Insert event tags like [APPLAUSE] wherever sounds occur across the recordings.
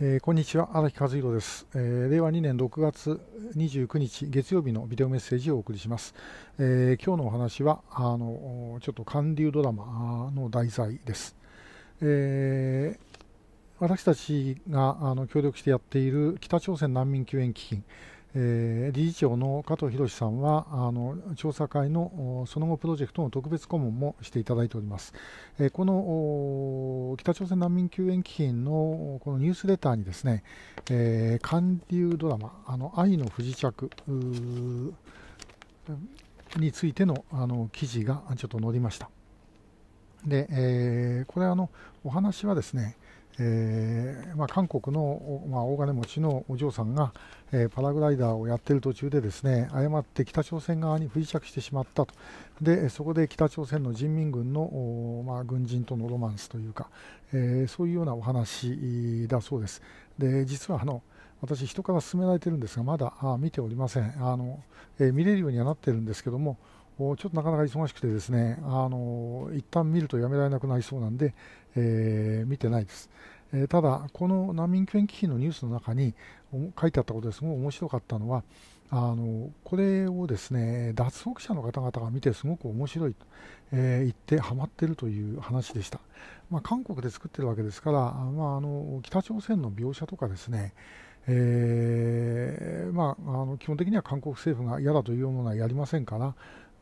えー、こんにちは荒木和弘です、えー、令和2年6月29日月曜日のビデオメッセージをお送りします、えー、今日のお話はあのちょっと韓流ドラマの題材です、え私たちがあの協力してやっている北朝鮮難民救援基金えー、理事長の加藤博さんはあの調査会のその後プロジェクトの特別顧問もしていただいております、えー、この北朝鮮難民救援基金のこのニュースレターにですね、えー、韓流ドラマ「あの愛の不時着」についてのあの記事がちょっと載りましたで、えー、これあのお話はですねえーまあ、韓国の、まあ、大金持ちのお嬢さんが、えー、パラグライダーをやっている途中でですね誤って北朝鮮側に不時着してしまったとでそこで北朝鮮の人民軍の、まあ、軍人とのロマンスというか、えー、そういうようなお話だそうですで実はあの私人から勧められているんですがまだあ見ておりませんあの、えー、見れるようにはなっているんですけどもちょっとなかなか忙しくてですね、あの一旦見るとやめられなくなりそうなんで、えー、見てないです。えー、ただ、この難民権危機のニュースの中に書いてあったことですごい面白かったのは、あのこれをですね脱獄者の方々が見てすごく面白いと、えー、言ってはまっているという話でした、まあ、韓国で作っているわけですから、まあ、あの北朝鮮の描写とかですねえー、まあ、あの基本的には韓国政府が嫌だというものはやりませんから、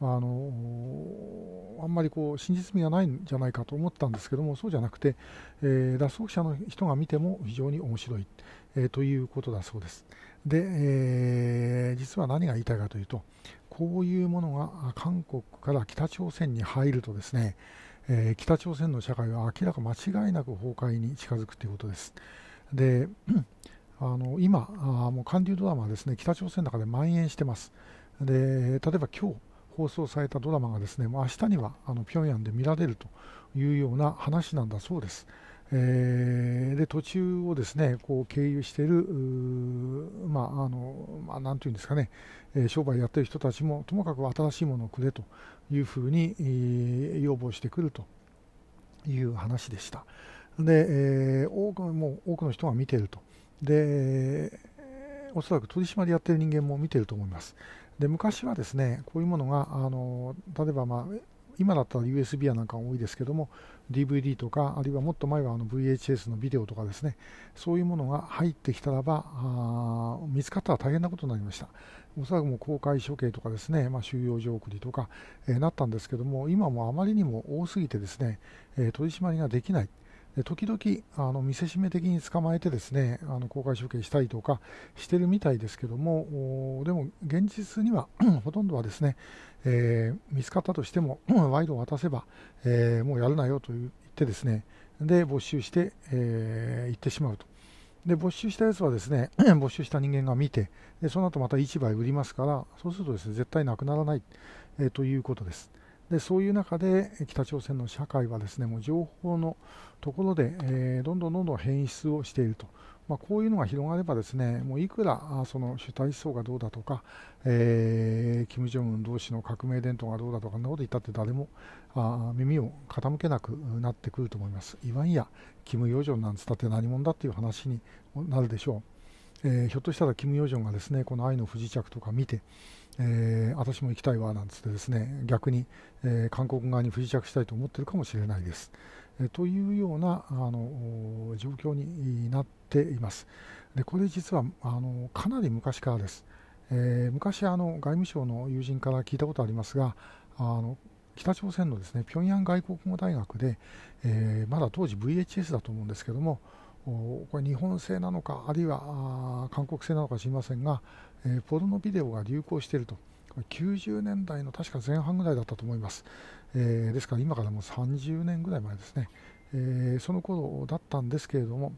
あのあんまりこう真実味がないんじゃないかと思ったんですけどもそうじゃなくて、えー、脱走者の人が見ても非常に面白い、えー、ということだそうですで、えー、実は何が言いたいかというとこういうものが韓国から北朝鮮に入るとですね、え北朝鮮の社会は明らか間違いなく崩壊に近づくということですであの今あもう韓流ドラマはですね北朝鮮の中で蔓延してますで例えば今日放送されたドラマがですね明日にはあの平壌で見られるというような話なんだそうです。えー、で途中をですねこう経由している、まああのまあ、なんていうんですかね、えー、商売やってる人たちもともかく新しいものをくれというふうに、えー、要望してくるという話でした。で、えー、多くもう多くの人が見ていると。でおそらく取締りやってる人間も見てると思います。で昔はですねこういうものがあの例えば、まあ、今だったら USB やなんか多いですけども DVD とかあるいはもっと前はあの VHS のビデオとかですねそういうものが入ってきたらばあ見つかったら大変なことになりましたおそらくもう公開処刑とかですね、まあ、収容所送りとか、えー、なったんですけども今もあまりにも多すぎてですね、えー、取り締まりができないで時々あの見せしめ的に捕まえてですねあの公開処刑したりとかしてるみたいですけどもでも現実には [CLEARS THROAT] ほとんどはですね、えー、見つかったとしても [CLEARS THROAT] 賄賂を渡せば、えー、もうやるなよと言ってですねで没収して、えー、行ってしまうと。で没収したやつはですね [CLEARS THROAT] 没収した人間が見てでその後また市場へ売りますからそうするとですね絶対なくならない、えということです。でそういう中で北朝鮮の社会はですねもう情報のところで、えー、どんどんどんどん変質をしていると、まあ、こういうのが広がればですねもういくらその主体思想がどうだとか、えー、金正恩同士の革命伝統がどうだとかそんなこと言ったって誰もあ耳を傾けなくなってくると思います。いわんや金与正なんつったって何者だっていう話になるでしょう。えー、ひょっとしたらキム・ヨジョンがですねこの「愛の不時着」とか見て、えー、私も行きたいわなんつってですね逆に、えー、韓国側に不時着したいと思ってるかもしれないです。えというようなあの状況になっています。でこれ実はあのかなり昔からです。え昔あの外務省の友人から聞いたことありますがあの北朝鮮のですね平壌外国語大学で、えまだ当時 VHS だと思うんですけどもこれ日本製なのかあるいは韓国製なのか知りませんが、えー、ポルノビデオが流行していると90年代の確か前半ぐらいだったと思います、えー、ですから今からもう30年ぐらい前ですね、えー、その頃だったんですけれども、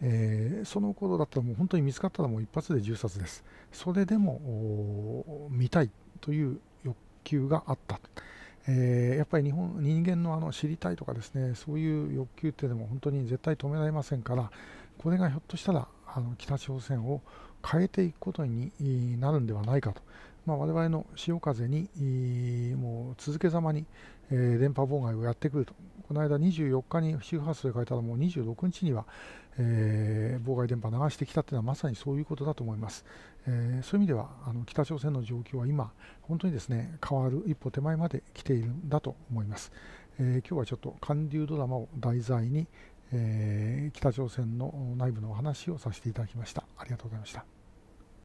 えー、その頃だったらもう本当に見つかったらもう一発で銃殺ですそれでも見たいという欲求があったえー、やっぱり日本人間のあの知りたいとかですねそういう欲求ってでも本当に絶対止められませんからこれがひょっとしたらあの北朝鮮を変えていくことになるんではないかと、まあ、我々の潮風にもう続けざまに、電波妨害をやってくるとこの間24日に周波数変えたらもう26日には、えー、妨害電波流してきたというのはまさにそういうことだと思います、えー、そういう意味ではあの北朝鮮の状況は今本当にですね変わる一歩手前まで来ているんだと思います、えー、今日はちょっと韓流ドラマを題材に、えー、北朝鮮の内部のお話をさせていただきました。ありがとうございました。